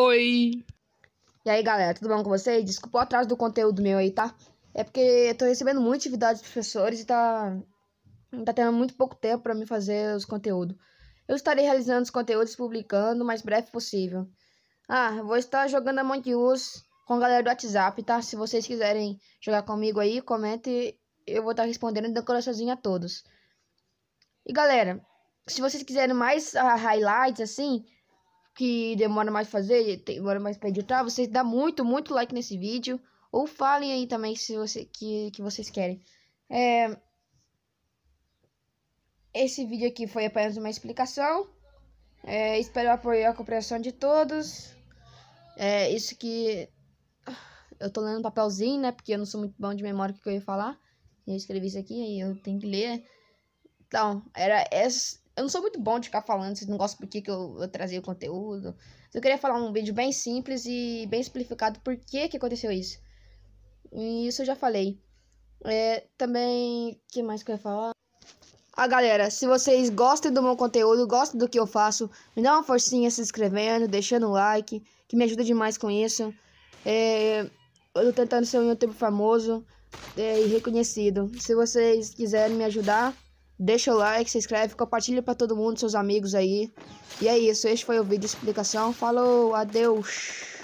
Oi! E aí, galera, tudo bom com vocês? Desculpa o atraso do conteúdo meu aí, tá? É porque eu tô recebendo muita atividade dos professores e tá... Tá tendo muito pouco tempo para me fazer os conteúdos. Eu estarei realizando os conteúdos publicando o mais breve possível. Ah, vou estar jogando Among Us com a galera do WhatsApp, tá? Se vocês quiserem jogar comigo aí, comente. Eu vou estar respondendo e dando coraçãozinho a todos. E galera, se vocês quiserem mais uh, highlights assim, que demora mais fazer, demora mais para editar, vocês dá muito, muito like nesse vídeo. Ou falem aí também se você, que, que vocês querem. É... Esse vídeo aqui foi apenas uma explicação. É, espero o apoio e a compreensão de todos. É isso que... Ah, eu tô lendo um papelzinho, né? Porque eu não sou muito bom de memória que eu ia falar. Eu escrevi isso aqui, e eu tenho que ler. Então, era essa, eu não sou muito bom de ficar falando, vocês não gostam por que, que eu, eu trazia o conteúdo. Eu queria falar um vídeo bem simples e bem simplificado por que, que aconteceu isso. E isso eu já falei. É, também, que mais que eu ia falar? Ah, galera, se vocês gostam do meu conteúdo, gostam do que eu faço, me dá uma forcinha se inscrevendo, deixando o like, que me ajuda demais com isso. É, eu tô tentando ser um youtuber famoso é, e reconhecido. Se vocês quiserem me ajudar, Deixa o like, se inscreve, compartilha para todo mundo, seus amigos aí. E é isso, este foi o vídeo de explicação. Falou, adeus.